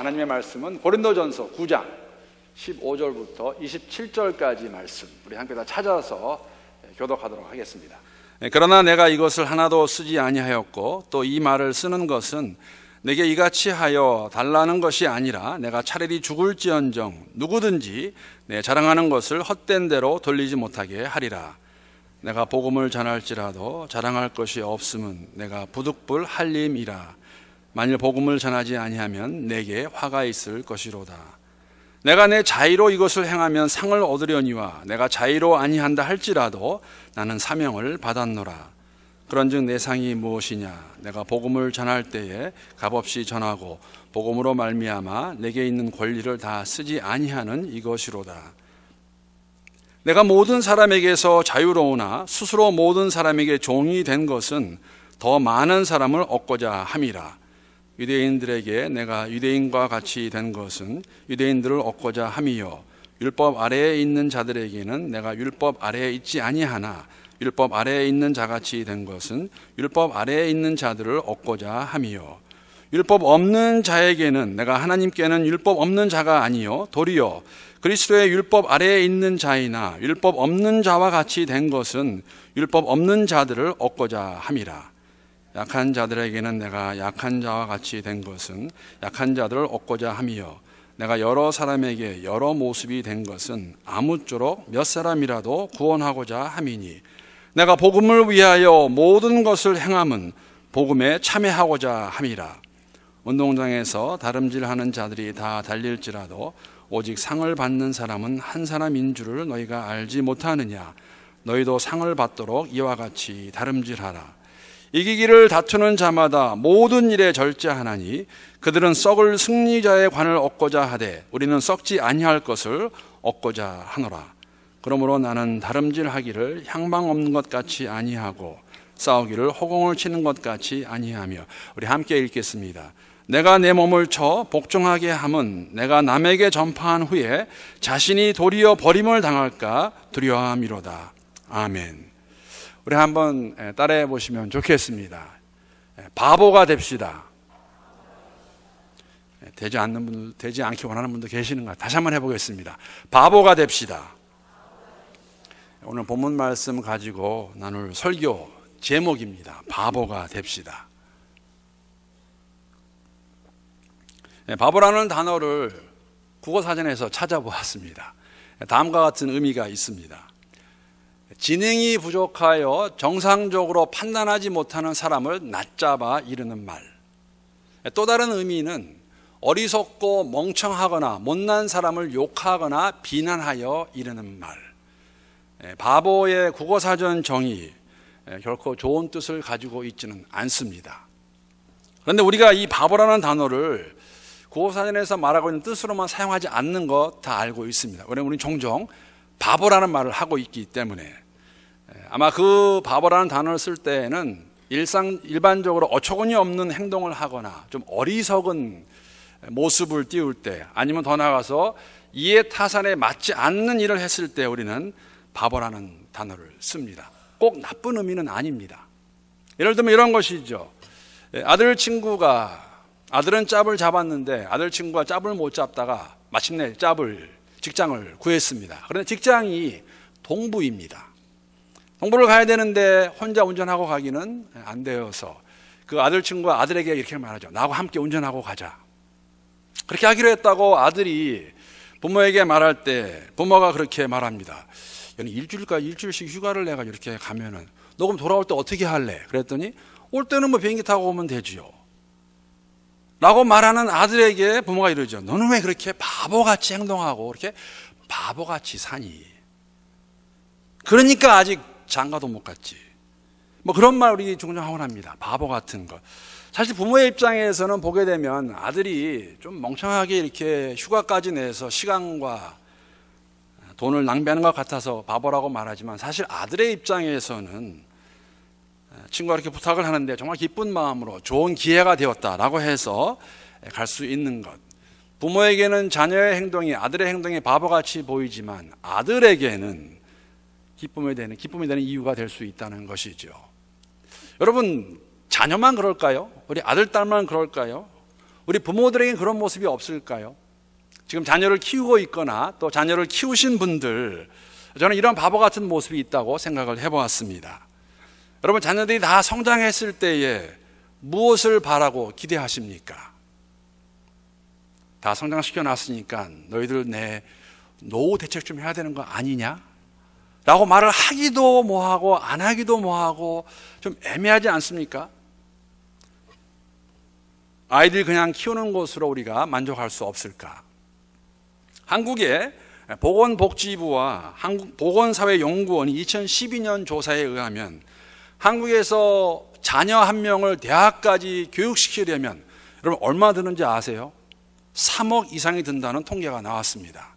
하나님의 말씀은 고린도전서 9장 15절부터 27절까지 말씀 우리 함께 다 찾아서 예, 교독하도록 하겠습니다. 예, 그러나 내가 이것을 하나도 쓰지 아니하였고 또 이 말을 쓰는 것은 내게 이같이 하여 달라는 것이 아니라 내가 차라리 죽을지언정 누구든지 내 자랑하는 것을 헛된 대로 돌리지 못하게 하리라. 내가 복음을 전할지라도 자랑할 것이 없음은 내가 부득불 할림이라. 만일 복음을 전하지 아니하면 내게 화가 있을 것이로다. 내가 내 자의로 이것을 행하면 상을 얻으려니와 내가 자의로 아니한다 할지라도 나는 사명을 받았노라. 그런즉 내 상이 무엇이냐? 내가 복음을 전할 때에 값없이 전하고 복음으로 말미암아 내게 있는 권리를 다 쓰지 아니하는 이것이로다. 내가 모든 사람에게서 자유로우나 스스로 모든 사람에게 종이 된 것은 더 많은 사람을 얻고자 함이라. 유대인들에게 내가 유대인과 같이 된 것은 유대인들을 얻고자 함이요 율법 아래에 있는 자들에게는 내가 율법 아래에 있지 아니하나 율법 아래에 있는 자같이 된 것은 율법 아래에 있는 자들을 얻고자 함이요 율법 없는 자에게는 내가 하나님께는 율법 없는 자가 아니요 도리요 그리스도의 율법 아래에 있는 자이나 율법 없는 자와 같이 된 것은 율법 없는 자들을 얻고자 함이라 약한 자들에게는 내가 약한 자와 같이 된 것은 약한 자들을 얻고자 함이요 내가 여러 사람에게 여러 모습이 된 것은 아무쪼록 몇 사람이라도 구원하고자 함이니 내가 복음을 위하여 모든 것을 행함은 복음에 참여하고자 함이라 운동장에서 다름질하는 자들이 다 달릴지라도 오직 상을 받는 사람은 한 사람인 줄을 너희가 알지 못하느냐 너희도 상을 받도록 이와 같이 다름질하라 이기기를 다투는 자마다 모든 일에 절제하나니 그들은 썩을 승리자의 관을 얻고자 하되 우리는 썩지 아니할 것을 얻고자 하노라. 그러므로 나는 다름질하기를 향방 없는 것 같이 아니하고 싸우기를 허공을 치는 것 같이 아니하며 우리 함께 읽겠습니다. 내가 내 몸을 쳐 복종하게 함은 내가 남에게 전파한 후에 자신이 도리어 버림을 당할까 두려워함이로다. 아멘. 우리 한번 따라해 보시면 좋겠습니다. 바보가 됩시다. 되지 않는 분, 되지 않기 원하는 분도 계시는 것 같아요. 다시 한번 해보겠습니다. 바보가 됩시다. 오늘 본문 말씀 가지고 나눌 설교 제목입니다. 바보가 됩시다. 바보라는 단어를 국어사전에서 찾아보았습니다. 다음과 같은 의미가 있습니다. 지능이 부족하여 정상적으로 판단하지 못하는 사람을 낮잡아 이르는 말. 또 다른 의미는 어리석고 멍청하거나 못난 사람을 욕하거나 비난하여 이르는 말. 바보의 국어사전 정의, 결코 좋은 뜻을 가지고 있지는 않습니다. 그런데 우리가 이 바보라는 단어를 구어사전에서 말하고 있는 뜻으로만 사용하지 않는 것 다 알고 있습니다. 왜냐하면 우리는 종종 바보라는 말을 하고 있기 때문에 예, 아마 그 바보라는 단어를 쓸 때에는 일상 일반적으로 어처구니 없는 행동을 하거나 좀 어리석은 모습을 띄울 때 아니면 더 나아가서 이해 타산에 맞지 않는 일을 했을 때 우리는 바보라는 단어를 씁니다. 꼭 나쁜 의미는 아닙니다. 예를 들면 이런 것이죠. 예, 아들 친구가 아들은 짭을 잡았는데 아들 친구가 짭을 못 잡다가 마침내 짭을 직장을 구했습니다. 그런데 직장이 동부입니다. 홍보를 가야 되는데 혼자 운전하고 가기는 안 되어서 그 아들 친구가 아들에게 이렇게 말하죠. 나하고 함께 운전하고 가자. 그렇게 하기로 했다고 아들이 부모에게 말할 때 부모가 그렇게 말합니다. 얘는 일주일까 일주일씩 휴가를 내가 이렇게 가면은 너 그럼 돌아올 때 어떻게 할래? 그랬더니 올 때는 뭐 비행기 타고 오면 되지요. 라고 말하는 아들에게 부모가 이러죠. 너는 왜 그렇게 바보같이 행동하고 그렇게 바보같이 사니? 그러니까 아직 장가도 못 갔지. 뭐 그런 말 우리 종종 하곤 합니다. 바보 같은 것. 사실 부모의 입장에서는 보게 되면 아들이 좀 멍청하게 이렇게 휴가까지 내서 시간과 돈을 낭비하는 것 같아서 바보라고 말하지만 사실 아들의 입장에서는 친구가 이렇게 부탁을 하는데 정말 기쁜 마음으로 좋은 기회가 되었다라고 해서 갈 수 있는 것. 부모에게는 자녀의 행동이 아들의 행동이 바보같이 보이지만 아들에게는 기쁨에 되는 기쁨이 되는 이유가 될 수 있다는 것이죠. 여러분 자녀만 그럴까요? 우리 아들 딸만 그럴까요? 우리 부모들에게 그런 모습이 없을까요? 지금 자녀를 키우고 있거나 또 자녀를 키우신 분들 저는 이런 바보 같은 모습이 있다고 생각을 해보았습니다. 여러분 자녀들이 다 성장했을 때에 무엇을 바라고 기대하십니까? 다 성장시켜 놨으니까 너희들 내 노후 대책 좀 해야 되는 거 아니냐? 라고 말을 하기도 뭐하고 안 하기도 뭐하고 좀 애매하지 않습니까? 아이들 그냥 키우는 것으로 우리가 만족할 수 없을까? 한국의 보건복지부와 한국 보건사회연구원이 2012년 조사에 의하면 한국에서 자녀 한 명을 대학까지 교육시키려면 여러분 얼마 드는지 아세요? 3억 이상이 든다는 통계가 나왔습니다.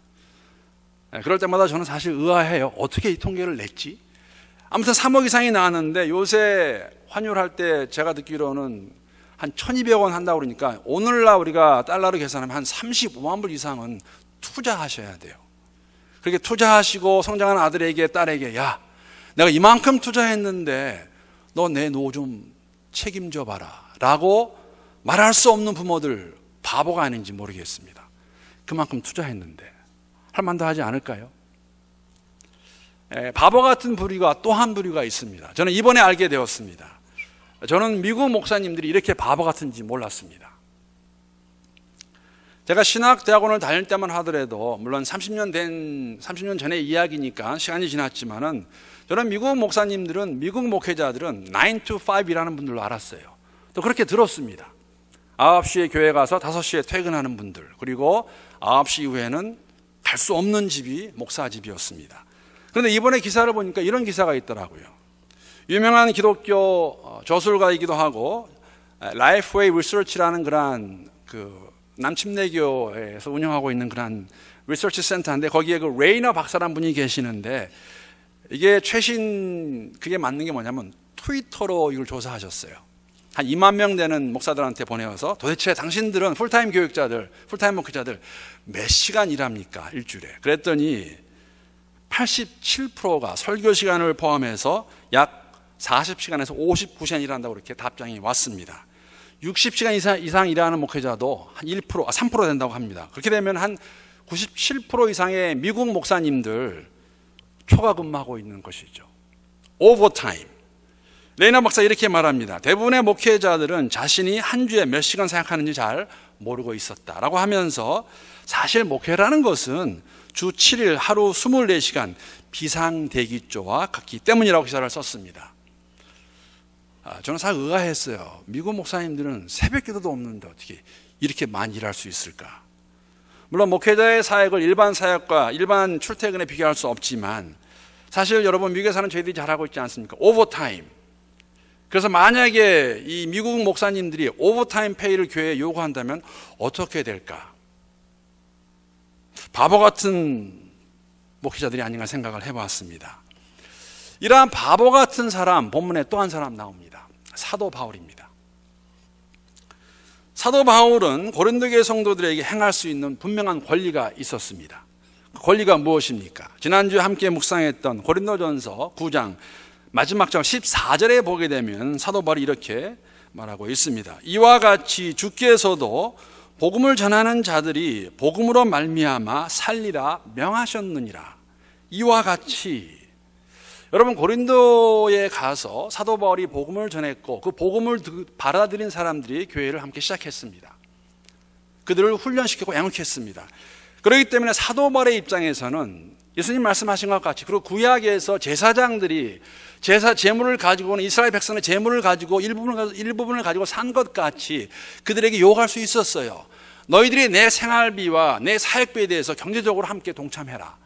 예, 그럴 때마다 저는 사실 의아해요. 어떻게 이 통계를 냈지? 아무튼 3억 이상이 나왔는데 요새 환율할 때 제가 듣기로는 한 1200원 한다고 그러니까 오늘날 우리가 달러로 계산하면 한 35만 불 이상은 투자하셔야 돼요. 그렇게 투자하시고 성장한 아들에게 딸에게 야 내가 이만큼 투자했는데 너 내 노 좀 책임져 봐라 라고 말할 수 없는 부모들 바보가 아닌지 모르겠습니다. 그만큼 투자했는데 할 만도 하지 않을까요? 에, 바보 같은 부류가 또 한 부류가 있습니다. 저는 이번에 알게 되었습니다. 저는 미국 목사님들이 이렇게 바보 같은지 몰랐습니다. 제가 신학대학원을 다닐 때만 하더라도 물론 30년 된 30년 전의 이야기니까 시간이 지났지만은 저는 미국 목사님들은 미국 목회자들은 9 to 5이라는 분들로 알았어요. 또 그렇게 들었습니다. 9시에 교회 가서 5시에 퇴근하는 분들 그리고 9시 이후에는 갈수 없는 집이 목사 집이었습니다. 그런데 이번에 기사를 보니까 이런 기사가 있더라고요. 유명한 기독교 어, 저술가이기도 하고 라이프웨이 리서치라는 그런 그 남침내교에서 운영하고 있는 그런 리서치 센터인데 거기에 그 레이너 박사란 분이 계시는데 이게 최신 그게 맞는 게 뭐냐면 트위터로 이걸 조사하셨어요. 한 2만 명 되는 목사들한테 보내어서 도대체 당신들은 풀타임 교육자들, 풀타임 목회자들 몇 시간 일합니까? 일주일에. 그랬더니 87%가 설교 시간을 포함해서 약 40시간에서 59시간 일한다고 이렇게 답장이 왔습니다. 60시간 이상, 이상 일하는 목회자도 한 1%, 아, 3% 된다고 합니다. 그렇게 되면 한 97% 이상의 미국 목사님들 초과 근무하고 있는 것이죠. 오버타임. 레이나 박사 이렇게 말합니다. 대부분의 목회자들은 자신이 한 주에 몇 시간 생각하는지 잘 모르고 있었다라고 하면서 사실 목회라는 것은 주 7일 하루 24시간 비상대기조와 같기 때문이라고 기사를 썼습니다. 아, 저는 사실 의아했어요. 미국 목사님들은 새벽 기도도 없는데 어떻게 이렇게 많이 일할 수 있을까? 물론 목회자의 사역을 일반 사역과 일반 출퇴근에 비교할 수 없지만 사실 여러분 미국에 사는 저희들이 잘하고 있지 않습니까? 오버타임. 그래서 만약에 이 미국 목사님들이 오버타임 페이를 교회에 요구한다면 어떻게 될까? 바보 같은 목회자들이 아닌가 생각을 해봤습니다. 이러한 바보 같은 사람, 본문에 또 한 사람 나옵니다. 사도 바울입니다. 사도 바울은 고린도계 성도들에게 행할 수 있는 분명한 권리가 있었습니다. 그 권리가 무엇입니까? 지난주에 함께 묵상했던 고린도전서 9장 마지막 장 14절에 보게 되면 사도 바울이 이렇게 말하고 있습니다. 이와 같이 주께서도 복음을 전하는 자들이 복음으로 말미암아 살리라 명하셨느니라. 이와 같이 여러분 고린도에 가서 사도 바울이 복음을 전했고 그 복음을 받아들인 사람들이 교회를 함께 시작했습니다. 그들을 훈련시키고 양육했습니다. 그렇기 때문에 사도 바울의 입장에서는 예수님 말씀하신 것 같이 그리고 구약에서 제사장들이 제사 제물을 가지고는 이스라엘 백성의 제물을 가지고 일부분을, 일부분을 가지고 산 것 같이 그들에게 요구할 수 있었어요. 너희들이 내 생활비와 내 사역비에 대해서 경제적으로 함께 동참해라.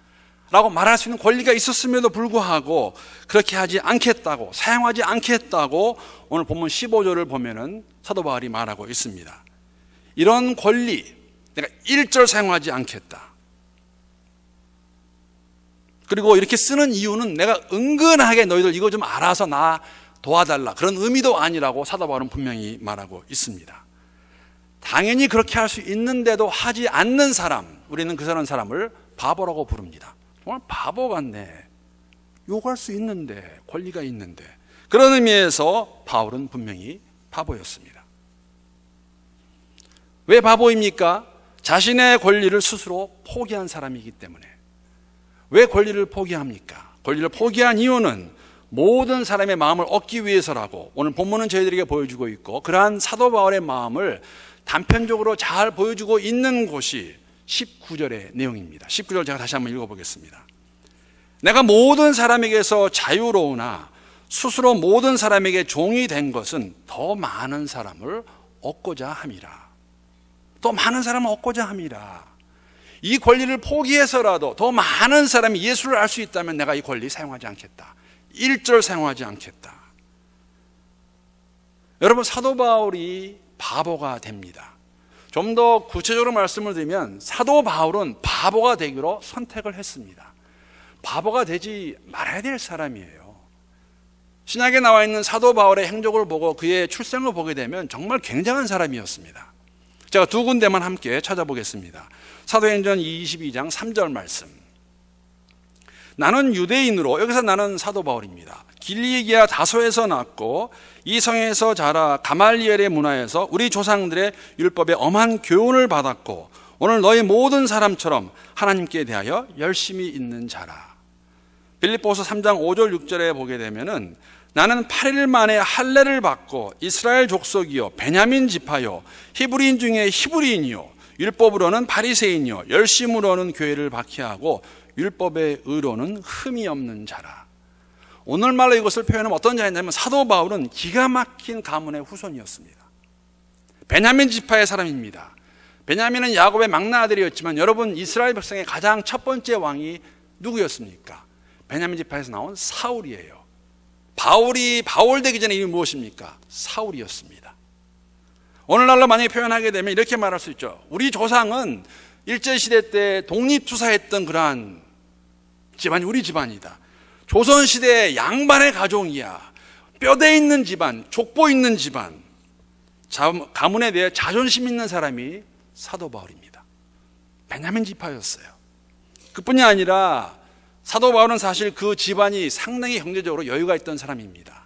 라고 말할 수 있는 권리가 있었음에도 불구하고 그렇게 하지 않겠다고 사용하지 않겠다고 오늘 본문 15절을 보면은 사도 바울이 말하고 있습니다. 이런 권리 내가 1절 사용하지 않겠다. 그리고 이렇게 쓰는 이유는 내가 은근하게 너희들 이거 좀 알아서 나 도와달라. 그런 의미도 아니라고 사도바울은 분명히 말하고 있습니다. 당연히 그렇게 할 수 있는데도 하지 않는 사람, 우리는 그 사람 사람을 바보라고 부릅니다. 정말 바보 같네. 욕할 수 있는데, 권리가 있는데. 그런 의미에서 바울은 분명히 바보였습니다. 왜 바보입니까? 자신의 권리를 스스로 포기한 사람이기 때문에. 왜 권리를 포기합니까? 권리를 포기한 이유는 모든 사람의 마음을 얻기 위해서라고 오늘 본문은 저희들에게 보여주고 있고 그러한 사도 바울의 마음을 단편적으로 잘 보여주고 있는 곳이 19절의 내용입니다. 19절 제가 다시 한번 읽어보겠습니다. 내가 모든 사람에게서 자유로우나 스스로 모든 사람에게 종이 된 것은 더 많은 사람을 얻고자 함이라. 더 많은 사람을 얻고자 함이라. 이 권리를 포기해서라도 더 많은 사람이 예수를 알 수 있다면 내가 이 권리 사용하지 않겠다. 1절 사용하지 않겠다. 여러분, 사도 바울이 바보가 됩니다. 좀 더 구체적으로 말씀을 드리면 사도 바울은 바보가 되기로 선택을 했습니다. 바보가 되지 말아야 될 사람이에요. 신약에 나와 있는 사도 바울의 행적을 보고 그의 출생을 보게 되면 정말 굉장한 사람이었습니다. 제가 두 군데만 함께 찾아보겠습니다. 사도행전 22장 3절 말씀. 나는 유대인으로 여기서 나는 사도 바울입니다. 길리기아 다소에서 낳고 이 성에서 자라 가말리엘의 문화에서 우리 조상들의 율법에 엄한 교훈을 받았고 오늘 너희 모든 사람처럼 하나님께 대하여 열심히 있는 자라. 빌립보서 3장 5절 6절에 보게 되면은 나는 8일 만에 할례를 받고 이스라엘 족속이요 베냐민 지파요 히브리인 중에 히브리인이요 율법으로는 바리새인이요 열심으로는 교회를 박해하고 율법의 의로는 흠이 없는 자라. 오늘말로 이것을 표현하면 어떤 자였냐면 사도 바울은 기가 막힌 가문의 후손이었습니다. 베냐민 지파의 사람입니다. 베냐민은 야곱의 막내 아들이었지만 여러분 이스라엘 백성의 가장 첫 번째 왕이 누구였습니까? 베냐민 지파에서 나온 사울이에요. 바울이 바울 되기 전에 이름이 무엇입니까? 사울이었습니다. 오늘날로 만약에 표현하게 되면 이렇게 말할 수 있죠. 우리 조상은 일제시대 때 독립투사했던 그러한 집안이 우리 집안이다. 조선시대 양반의 가정이야. 뼈대 있는 집안, 족보 있는 집안. 가문에 대해 자존심 있는 사람이 사도 바울입니다. 베냐민 지파였어요. 그뿐이 아니라 사도 바울은 사실 그 집안이 상당히 경제적으로 여유가 있던 사람입니다.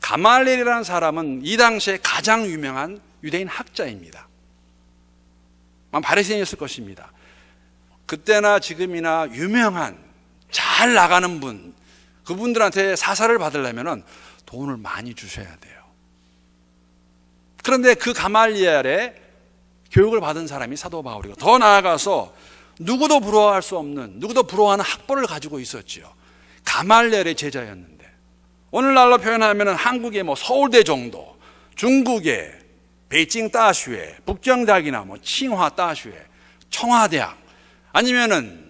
가말이라는 사람은 이 당시에 가장 유명한 유대인 학자입니다. 바리새인이었을 것입니다. 그때나 지금이나 유명한 잘 나가는 분 그분들한테 사사를 받으려면 돈을 많이 주셔야 돼요. 그런데 그 가말리엘의 교육을 받은 사람이 사도 바울이고 더 나아가서 누구도 부러워할 수 없는 누구도 부러워하는 학벌을 가지고 있었지요. 가말렐의 제자였는데 오늘날로 표현하면 한국의 뭐 서울대 정도, 중국의 베이징 따슈에 북경대학이나 뭐 칭화 따슈에 청와대학 아니면은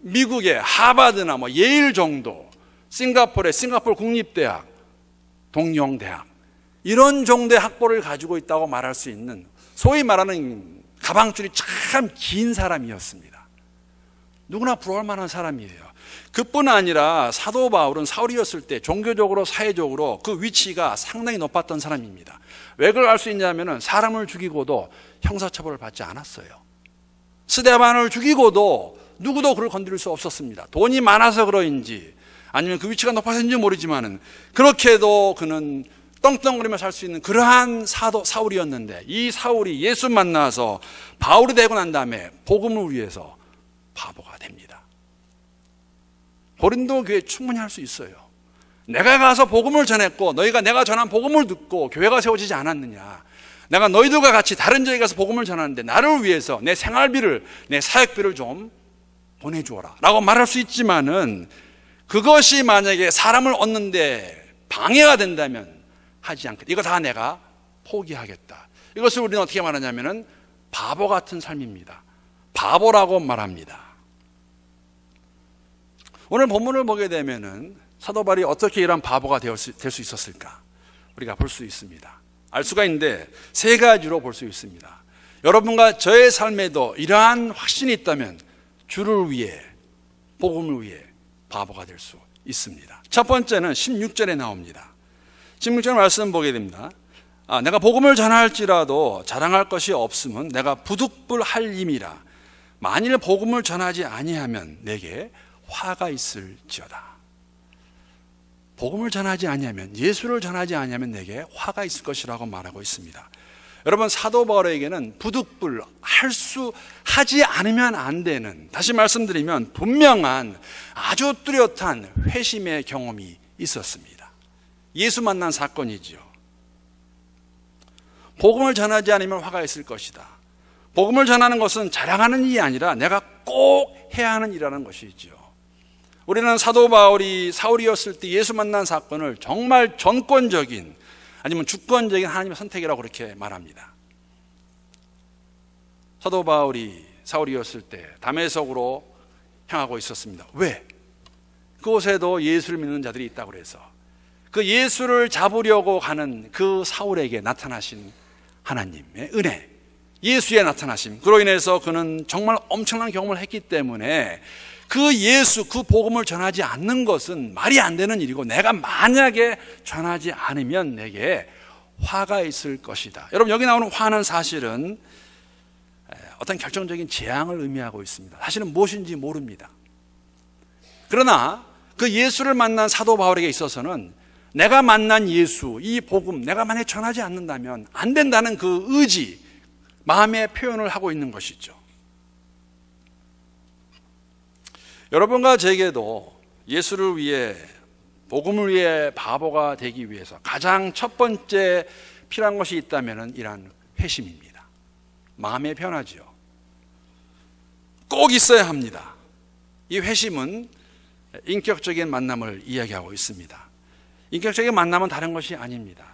미국의 하버드나 뭐 예일 정도, 싱가포르의 싱가포르 국립대학, 동영대학 이런 정도의 학벌을 가지고 있다고 말할 수 있는 소위 말하는 가방줄이 참 긴 사람이었습니다. 누구나 부러울 만한 사람이에요. 그뿐 아니라 사도 바울은 사울이었을 때 종교적으로 사회적으로 그 위치가 상당히 높았던 사람입니다. 왜 그걸 알 수있냐면 사람을 죽이고도 형사처벌을 받지 않았어요. 스데반을 죽이고도 누구도 그를 건드릴 수 없었습니다. 돈이 많아서 그런지 아니면 그 위치가 높아서인지 모르지만 그렇게도 그는 떵떵거리며 살 수 있는 그러한 사도, 사울이었는데 이 사울이 예수 만나서 바울이 되고 난 다음에 복음을 위해서 바보가 됩니다. 고린도 교회 충분히 할 수 있어요. 내가 가서 복음을 전했고 너희가 내가 전한 복음을 듣고 교회가 세워지지 않았느냐. 내가 너희들과 같이 다른 지역에 가서 복음을 전하는데 나를 위해서 내 생활비를 내 사역비를 좀 보내주어라 라고 말할 수 있지만은 그것이 만약에 사람을 얻는데 방해가 된다면 하지 않겠다. 이거 다 내가 포기하겠다. 이것을 우리는 어떻게 말하냐면은 바보 같은 삶입니다. 바보라고 말합니다. 오늘 본문을 보게 되면은 사도발이 어떻게 이런 바보가 될 수 있었을까? 우리가 볼 수 있습니다. 알 수가 있는데 세 가지로 볼 수 있습니다. 여러분과 저의 삶에도 이러한 확신이 있다면 주를 위해 복음을 위해 바보가 될 수 있습니다. 첫 번째는 16절에 나옵니다. 16절 말씀 보게 됩니다. 아, 내가 복음을 전할지라도 자랑할 것이 없음은 내가 부득불할 힘이라. 만일 복음을 전하지 아니하면 내게 화가 있을지어다. 복음을 전하지 아니하면 예수를 전하지 아니하면 내게 화가 있을 것이라고 말하고 있습니다. 여러분 사도 바울에게는 부득불 할 수 하지 않으면 안 되는 다시 말씀드리면 분명한 아주 뚜렷한 회심의 경험이 있었습니다. 예수 만난 사건이지요. 복음을 전하지 않으면 화가 있을 것이다. 복음을 전하는 것은 자랑하는 일이 아니라 내가 꼭 해야 하는 일이라는 것이지요. 우리는 사도 바울이 사울이었을 때 예수 만난 사건을 정말 전권적인 아니면 주권적인 하나님의 선택이라고 그렇게 말합니다. 사도 바울이 사울이었을 때 담에석으로 향하고 있었습니다. 왜? 그곳에도 예수를 믿는 자들이 있다고 해서 그 예수를 잡으려고 하는 그 사울에게 나타나신 하나님의 은혜, 예수의 나타나심. 그로 인해서 그는 정말 엄청난 경험을 했기 때문에 그 예수, 그 복음을 전하지 않는 것은 말이 안 되는 일이고 내가 만약에 전하지 않으면 내게 화가 있을 것이다. 여러분, 여기 나오는 화는 사실은 어떤 결정적인 재앙을 의미하고 있습니다. 사실은 무엇인지 모릅니다. 그러나 그 예수를 만난 사도 바울에게 있어서는 내가 만난 예수, 이 복음, 내가 만약 전하지 않는다면 안 된다는 그 의지, 마음의 표현을 하고 있는 것이죠. 여러분과 제게도 예수를 위해, 복음을 위해 바보가 되기 위해서 가장 첫 번째 필요한 것이 있다면 이러 회심입니다. 마음의 변화지요. 꼭 있어야 합니다. 이 회심은 인격적인 만남을 이야기하고 있습니다. 인격적인 만남은 다른 것이 아닙니다.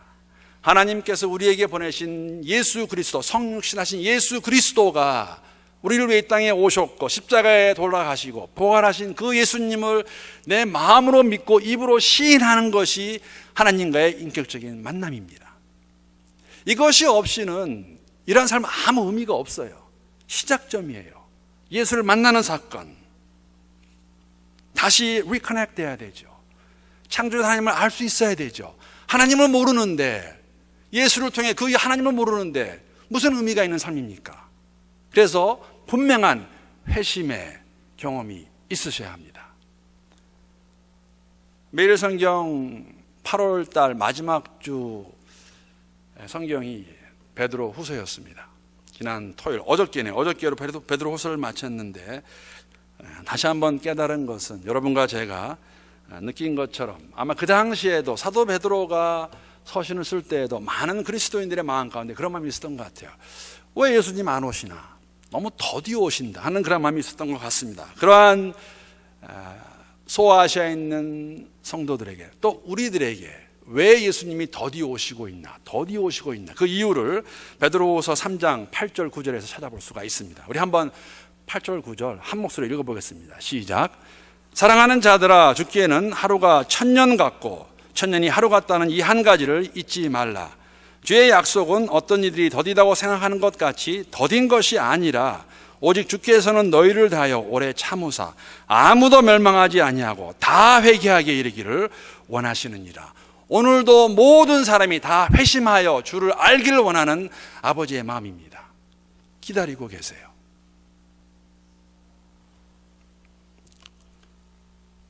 하나님께서 우리에게 보내신 예수 그리스도, 성육신하신 예수 그리스도가 우리를 위해 이 땅에 오셨고 십자가에 돌아가시고 보활하신 그 예수님을 내 마음으로 믿고 입으로 시인하는 것이 하나님과의 인격적인 만남입니다. 이것이 없이는 이러한 삶 아무 의미가 없어요. 시작점이에요. 예수를 만나는 사건. 다시 리커넥 돼야 되죠. 창조주 하나님을 알 수 있어야 되죠. 하나님을 모르는데 예수를 통해 그 하나님을 모르는데 무슨 의미가 있는 삶입니까? 그래서 분명한 회심의 경험이 있으셔야 합니다. 매일 성경 8월 달 마지막 주 성경이 베드로 후서였습니다. 지난 토요일 어저께네 어저께로 베드로, 베드 후서를 마쳤는데 다시 한번 깨달은 것은 여러분과 제가 아, 느낀 것처럼 아마 그 당시에도 사도 베드로가 서신을 쓸 때에도 많은 그리스도인들의 마음 가운데 그런 마음이 있었던 것 같아요. 왜 예수님 안 오시나? 너무 더디어 오신다 하는 그런 마음이 있었던 것 같습니다. 그러한 아, 소아시아에 있는 성도들에게 또 우리들에게 왜 예수님이 더디 오시고 있나? 더디 오시고 있나? 그 이유를 베드로후서 3장 8절 9절에서 찾아볼 수가 있습니다. 우리 한번 8절 9절 한 목소리 읽어보겠습니다. 시작. 사랑하는 자들아 죽기에는 하루가 천년 같고 천년이 하루 같다는 이 한 가지를 잊지 말라. 주의 약속은 어떤 이들이 더디다고 생각하는 것 같이 더딘 것이 아니라 오직 주께서는 너희를 다하여 오래 참으사 아무도 멸망하지 아니하고 다 회개하게 이르기를 원하시느니라. 오늘도 모든 사람이 다 회심하여 주를 알기를 원하는 아버지의 마음입니다. 기다리고 계세요.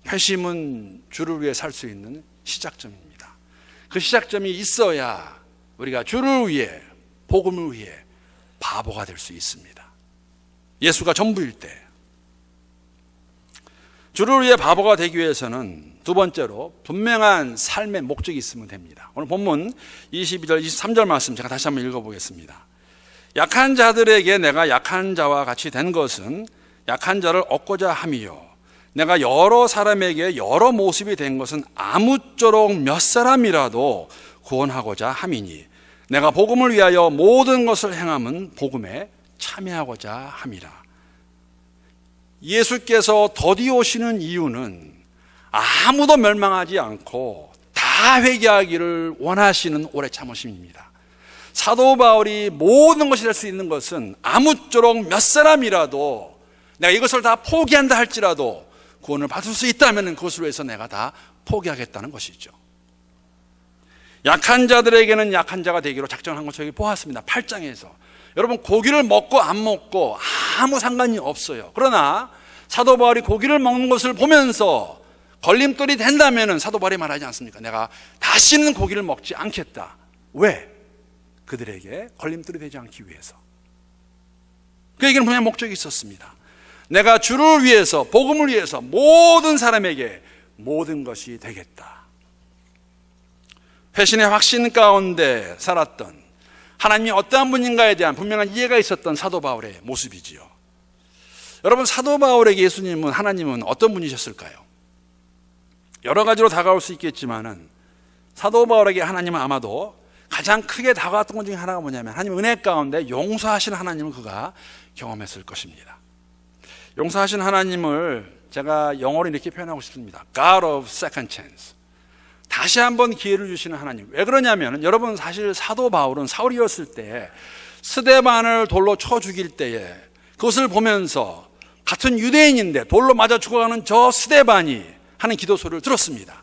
회심은 주를 위해 살 수 있는 시작점입니다. 그 시작점이 있어야 우리가 주를 위해, 복음을 위해 바보가 될 수 있습니다. 예수가 전부일 때. 주를 위해 바보가 되기 위해서는 두 번째로 분명한 삶의 목적이 있으면 됩니다. 오늘 본문 22절, 23절 말씀 제가 다시 한번 읽어보겠습니다. 약한 자들에게 내가 약한 자와 같이 된 것은 약한 자를 얻고자 함이요. 내가 여러 사람에게 여러 모습이 된 것은 아무쪼록 몇 사람이라도 구원하고자 함이니 내가 복음을 위하여 모든 것을 행함은 복음에 참여하고자 함이라. 예수께서 더디 오시는 이유는 아무도 멸망하지 않고 다 회개하기를 원하시는 오래 참으심입니다. 사도 바울이 모든 것이 될 수 있는 것은 아무쪼록 몇 사람이라도 내가 이것을 다 포기한다 할지라도 구원을 받을 수 있다면 그것으로해서 내가 다 포기하겠다는 것이죠. 약한 자들에게는 약한 자가 되기로 작정한 것을 여기 보았습니다. 8장에서. 여러분, 고기를 먹고 안 먹고 아무 상관이 없어요. 그러나 사도 바울이 고기를 먹는 것을 보면서 걸림돌이 된다면 사도 바울이 말하지 않습니까? 내가 다시는 고기를 먹지 않겠다. 왜? 그들에게 걸림돌이 되지 않기 위해서. 그에게는 분명 목적이 있었습니다. 내가 주를 위해서, 복음을 위해서 모든 사람에게 모든 것이 되겠다. 회신의 확신 가운데 살았던 하나님이 어떠한 분인가에 대한 분명한 이해가 있었던 사도 바울의 모습이지요. 여러분, 사도 바울에게 예수님은, 하나님은 어떤 분이셨을까요? 여러 가지로 다가올 수 있겠지만은 사도 바울에게 하나님은 아마도 가장 크게 다가왔던 것 중에 하나가 뭐냐면 하나님 은혜 가운데 용서하신 하나님을 그가 경험했을 것입니다. 용서하신 하나님을 제가 영어로 이렇게 표현하고 싶습니다. God of second chance. 다시 한번 기회를 주시는 하나님. 왜 그러냐면 여러분 사실 사도 바울은 사울이었을 때 스데반을 돌로 쳐 죽일 때에 그것을 보면서 같은 유대인인데 돌로 맞아 죽어가는 저 스데반이 하는 기도 소를 들었습니다.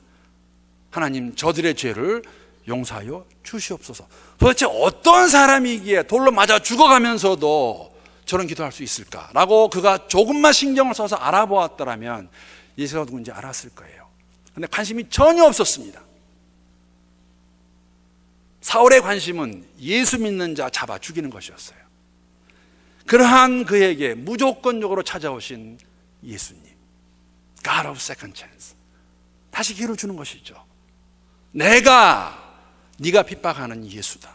하나님 저들의 죄를 용서하여 주시옵소서. 도대체 어떤 사람이기에 돌로 맞아 죽어가면서도 저런 기도할 수 있을까라고 그가 조금만 신경을 써서 알아보았더라면 예수가 누군지 알았을 거예요. 근데 관심이 전혀 없었습니다. 사울의 관심은 예수 믿는 자 잡아 죽이는 것이었어요. 그러한 그에게 무조건적으로 찾아오신 예수님. God of second chance. 다시 기회를 주는 것이죠. 내가 네가 핍박하는 예수다.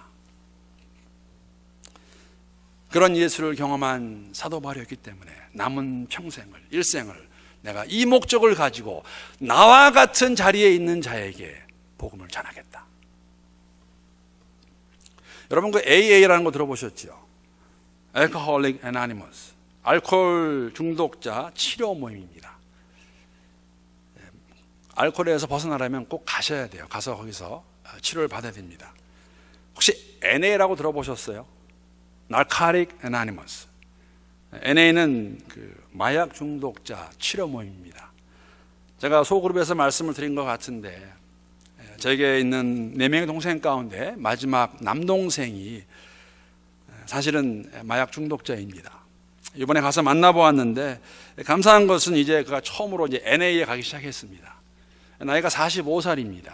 그런 예수를 경험한 사도 바리였기 때문에 남은 평생을 일생을 내가 이 목적을 가지고 나와 같은 자리에 있는 자에게 복음을 전하겠다. 여러분 그 AA라는 거 들어보셨죠? Alcoholic Anonymous. 알코올 중독자 치료 모임입니다. 알코올에서 벗어나려면 꼭 가셔야 돼요. 가서 거기서 치료를 받아야 됩니다. 혹시 NA라고 들어보셨어요? narcotic anonymous. NA는 그 마약 중독자 치료 모임입니다. 제가 소그룹에서 말씀을 드린 것 같은데 저에게 있는 4 명의 동생 가운데 마지막 남동생이 사실은 마약 중독자입니다. 이번에 가서 만나보았는데 감사한 것은 이제 그가 처음으로 이제 NA에 가기 시작했습니다. 나이가 45살입니다.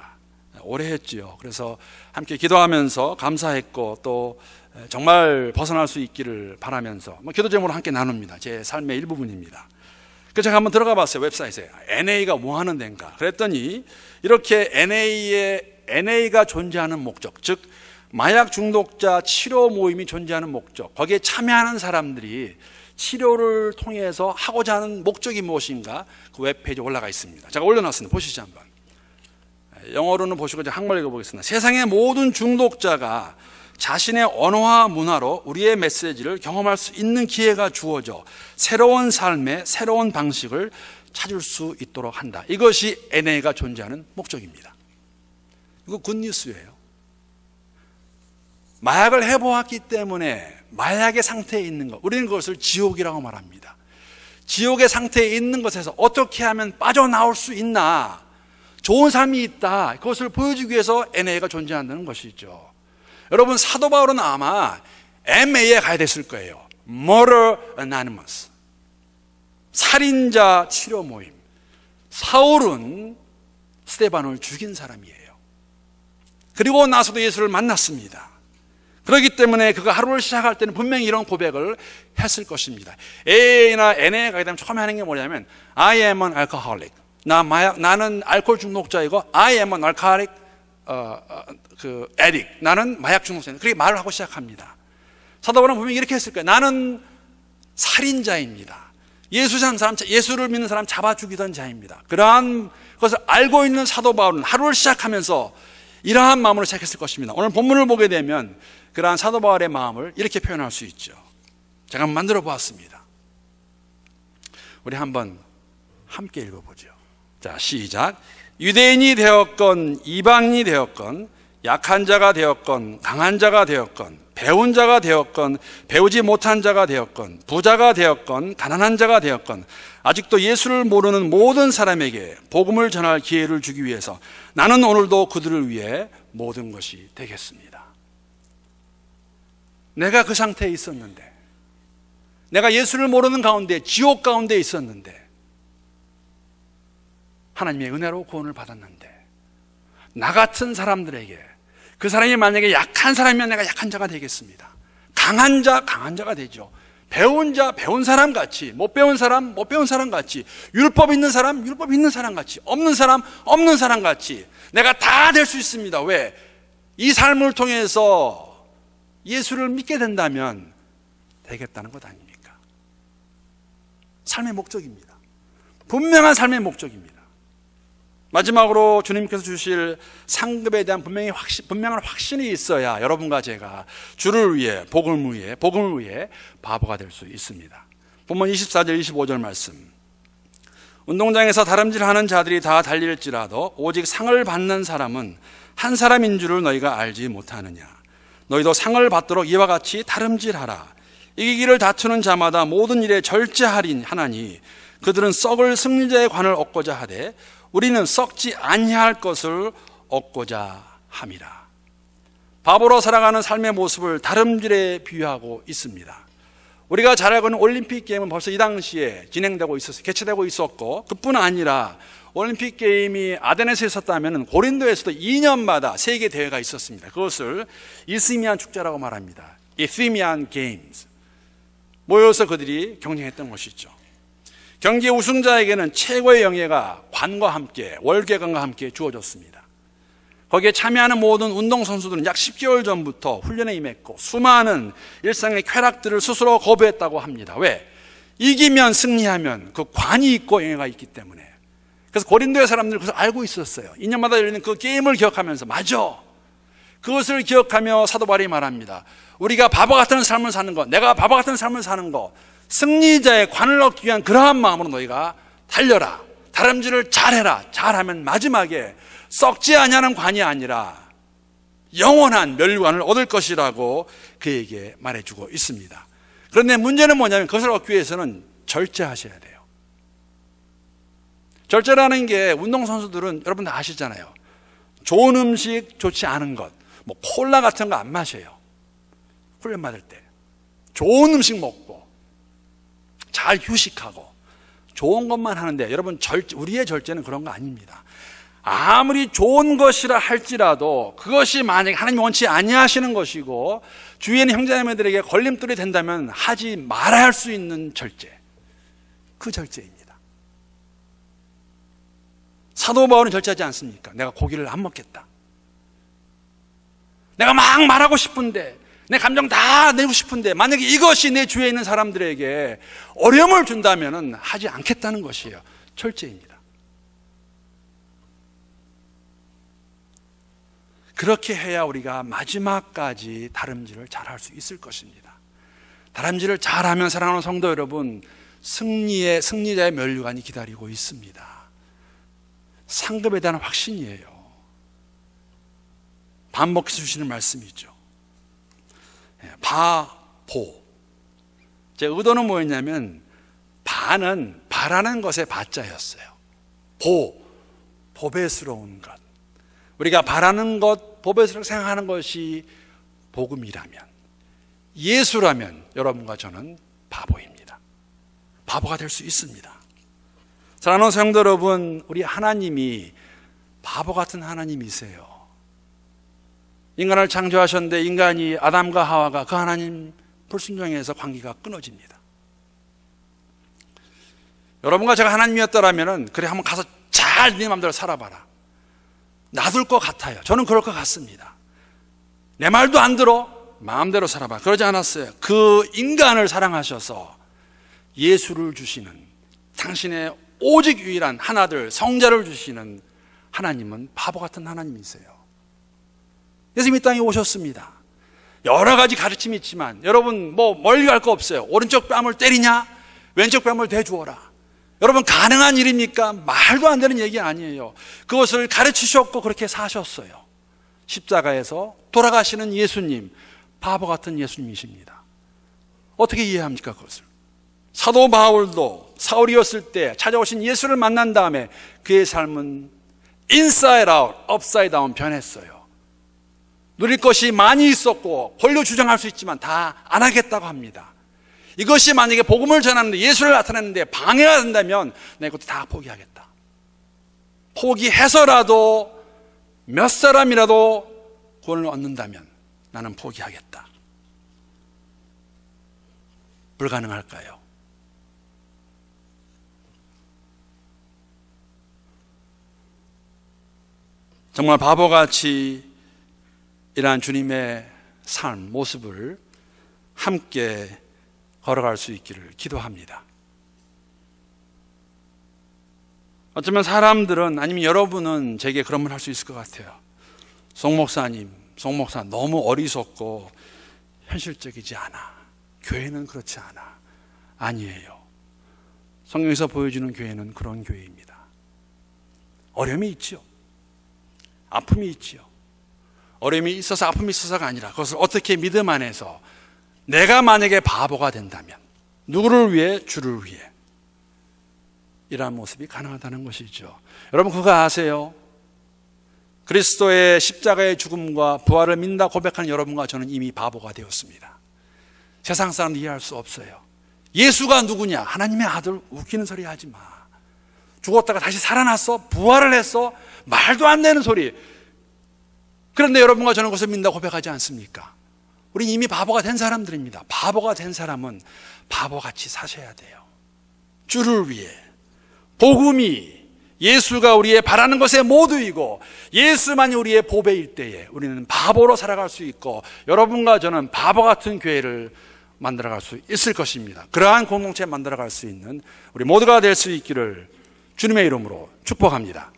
오래 했지요. 그래서 함께 기도하면서 감사했고 또 정말 벗어날 수 있기를 바라면서 뭐 기도 제목으로 함께 나눕니다. 제 삶의 일부분입니다. 그 제가 한번 들어가 봤어요 웹사이트에 NA가 뭐 하는 데인가 그랬더니 이렇게 NA의 NA가 존재하는 목적 즉 마약 중독자 치료 모임이 존재하는 목적 거기에 참여하는 사람들이 치료를 통해서 하고자 하는 목적이 무엇인가 그 웹페이지 올라가 있습니다 제가 올려놨습니다 보시죠 한번 영어로는 보시고 이제 한글 읽어보겠습니다 세상의 모든 중독자가 자신의 언어와 문화로 우리의 메시지를 경험할 수 있는 기회가 주어져 새로운 삶의 새로운 방식을 찾을 수 있도록 한다. 이것이 NA가 존재하는 목적입니다. 이거 굿뉴스예요. 마약을 해보았기 때문에 마약의 상태에 있는 것, 우리는 그것을 지옥이라고 말합니다. 지옥의 상태에 있는 것에서 어떻게 하면 빠져나올 수 있나, 좋은 삶이 있다, 그것을 보여주기 위해서 NA가 존재한다는 것이죠. 여러분 사도 바울은 아마 MA에 가야 됐을 거예요. Murder Anonymous. 살인자 치료 모임. 사울은 스테반을 죽인 사람이에요. 그리고 나서도 예수를 만났습니다. 그렇기 때문에 그가 하루를 시작할 때는 분명히 이런 고백을 했을 것입니다. AA나 NA에 가게 되면 처음에 하는 게 뭐냐면 I am an alcoholic. 나 마약, 나는 알코올 중독자이고 I am an alcoholic. 어, 어, 그 에릭, 나는 마약 중독자입니다. 그렇게 말을 하고 시작합니다. 사도 바울은 분명히 이렇게 했을 거예요. 나는 살인자입니다. 예수 장 사람, 예수를 믿는 사람 잡아 죽이던 자입니다. 그러한 것을 알고 있는 사도 바울은 하루를 시작하면서 이러한 마음으로 시작했을 것입니다. 오늘 본문을 보게 되면 그러한 사도 바울의 마음을 이렇게 표현할 수 있죠. 제가 한번 만들어 보았습니다. 우리 한번 함께 읽어보죠. 자, 시작. 유대인이 되었건 이방인이 되었건 약한 자가 되었건 강한 자가 되었건 배운 자가 되었건 배우지 못한 자가 되었건 부자가 되었건 가난한 자가 되었건 아직도 예수를 모르는 모든 사람에게 복음을 전할 기회를 주기 위해서 나는 오늘도 그들을 위해 모든 것이 되겠습니다. 내가 그 상태에 있었는데 내가 예수를 모르는 가운데 지옥 가운데 있었는데 하나님의 은혜로 구원을 받았는데 나 같은 사람들에게 그 사람이 만약에 약한 사람이면 내가 약한 자가 되겠습니다. 강한 자, 강한 자가 되죠. 배운 자, 배운 사람 같이, 못 배운 사람, 못 배운 사람 같이, 율법 있는 사람, 율법 있는 사람 같이, 없는 사람, 없는 사람 같이, 내가 다 될 수 있습니다. 왜? 이 삶을 통해서 예수를 믿게 된다면 되겠다는 것 아닙니까? 삶의 목적입니다. 분명한 삶의 목적입니다. 마지막으로 주님께서 주실 상급에 대한 분명히 확신, 분명한 확신이 있어야 여러분과 제가 주를 위해 복음을 위해 복음을 위해 바보가 될 수 있습니다. 본문 24절 25절 말씀. 운동장에서 다람질하는 자들이 다 달릴지라도 오직 상을 받는 사람은 한 사람인 줄을 너희가 알지 못하느냐. 너희도 상을 받도록 이와 같이 다름질하라. 이기기를 다투는 자마다 모든 일에 절제하린 하나니 그들은 썩을 승리자의 관을 얻고자 하되 우리는 썩지 아니할 것을 얻고자 함이라. 바보로 살아가는 삶의 모습을 다름질에 비유하고 있습니다. 우리가 잘 알고 있는 올림픽 게임은 벌써 이 당시에 진행되고 있었어 개최되고 있었고, 그뿐 아니라 올림픽 게임이 아데네에서 있었다면 고린도에서도 2년마다 세계 대회가 있었습니다. 그것을 이스미안 축제라고 말합니다. 이스미안 게임스. 모여서 그들이 경쟁했던 것이죠. 경기 우승자에게는 최고의 영예가 관과 함께 월계관과 함께 주어졌습니다. 거기에 참여하는 모든 운동선수들은 약 10개월 전부터 훈련에 임했고 수많은 일상의 쾌락들을 스스로 거부했다고 합니다. 왜? 이기면 승리하면 그 관이 있고 영예가 있기 때문에. 그래서 고린도의 사람들 그것을 알고 있었어요. 2년마다 열리는 그 게임을 기억하면서 맞아. 그것을 기억하며 사도 바울이 말합니다. 우리가 바보 같은 삶을 사는 것, 내가 바보 같은 삶을 사는 것, 승리자의 관을 얻기 위한 그러한 마음으로 너희가 달려라. 다람쥐를 잘해라. 잘하면 마지막에 썩지 아니하는 관이 아니라 영원한 멸관을 얻을 것이라고 그에게 말해주고 있습니다. 그런데 문제는 뭐냐면 그것을 얻기 위해서는 절제하셔야 돼요. 절제라는 게 운동선수들은 여러분 다 아시잖아요. 좋은 음식, 좋지 않은 것. 뭐 콜라 같은 거 안 마셔요. 훈련 받을 때. 좋은 음식 먹고 잘 휴식하고 좋은 것만 하는데 여러분 절, 우리의 절제는 그런 거 아닙니다. 아무리 좋은 것이라 할지라도 그것이 만약 하나님 원치 아니하시는 것이고 주위에 있는 형제자매들에게 걸림돌이 된다면 하지 말아야 할 수 있는 절제. 그 절제입니다. 사도 바울은 절제하지 않습니까? 내가 고기를 안 먹겠다. 내가 막 말하고 싶은데 내 감정 다 내고 싶은데 만약에 이것이 내 주위에 있는 사람들에게 어려움을 준다면 하지 않겠다는 것이에요. 철제입니다. 그렇게 해야 우리가 마지막까지 다름질을 잘 할 수 있을 것입니다. 다람쥐를 잘하면 사랑하는 성도 여러분, 승리의 승리자의 면류관이 기다리고 있습니다. 상급에 대한 확신이에요. 반복해 주시는 말씀이죠. 예, 바보. 제 의도는 뭐였냐면 바는 바라는 것의 바자였어요. 보 보배스러운 것. 우리가 바라는 것, 보배스럽게 생각하는 것이 복음이라면 예수라면 여러분과 저는 바보입니다. 바보가 될 수 있습니다. 사랑하는 성도 여러분, 우리 하나님이 바보 같은 하나님이세요. 인간을 창조하셨는데 인간이 아담과 하와가 그 하나님 불순종해서 관계가 끊어집니다. 여러분과 제가 하나님이었더라면은 그래 한번 가서 잘 네 마음대로 살아봐라. 놔둘 것 같아요. 저는 그럴 것 같습니다. 내 말도 안 들어 마음대로 살아봐. 그러지 않았어요. 그 인간을 사랑하셔서 예수를 주시는 당신의 오직 유일한 하나들 성자를 주시는 하나님은 바보 같은 하나님이세요. 예수님이 땅에 오셨습니다. 여러 가지 가르침이 있지만 여러분 뭐 멀리 갈 거 없어요. 오른쪽 뺨을 때리냐? 왼쪽 뺨을 대주어라. 여러분 가능한 일입니까? 말도 안 되는 얘기 아니에요. 그것을 가르치셨고 그렇게 사셨어요. 십자가에서 돌아가시는 예수님, 바보 같은 예수님이십니다. 어떻게 이해합니까 그것을? 사도 바울도 사울이었을 때 찾아오신 예수를 만난 다음에 그의 삶은 인사이드 아웃, 업사이드 다운 변했어요. 누릴 것이 많이 있었고 권력 주장할 수 있지만 다 안 하겠다고 합니다. 이것이 만약에 복음을 전하는데 예수를 나타내는데 방해가 된다면 내 것도 다 포기하겠다. 포기해서라도 몇 사람이라도 구원을 얻는다면 나는 포기하겠다. 불가능할까요? 정말 바보같이 이러한 주님의 삶, 모습을 함께 걸어갈 수 있기를 기도합니다. 어쩌면 사람들은 아니면 여러분은 제게 그런 말 할 수 있을 것 같아요. 송 목사님, 송 목사 너무 어리석고 현실적이지 않아. 교회는 그렇지 않아. 아니에요. 성경에서 보여주는 교회는 그런 교회입니다. 어려움이 있지 아픔이 있지 어려움이 있어서 아픔이 있어서가 아니라 그것을 어떻게 믿음 안에서 내가 만약에 바보가 된다면 누구를 위해 주를 위해 이러한 모습이 가능하다는 것이죠. 여러분 그거 아세요? 그리스도의 십자가의 죽음과 부활을 믿다 고백하는 여러분과 저는 이미 바보가 되었습니다. 세상 사람 이해할 수 없어요. 예수가 누구냐? 하나님의 아들 웃기는 소리 하지 마. 죽었다가 다시 살아났어? 부활을 했어? 말도 안 되는 소리. 그런데 여러분과 저는 그것을 믿는다 고백하지 않습니까? 우리 이미 바보가 된 사람들입니다. 바보가 된 사람은 바보같이 사셔야 돼요. 주를 위해 복음이 예수가 우리의 바라는 것의 모두이고 예수만이 우리의 보배일 때에 우리는 바보로 살아갈 수 있고 여러분과 저는 바보 같은 교회를 만들어갈 수 있을 것입니다. 그러한 공동체 만들어갈 수 있는 우리 모두가 될 수 있기를 주님의 이름으로 축복합니다.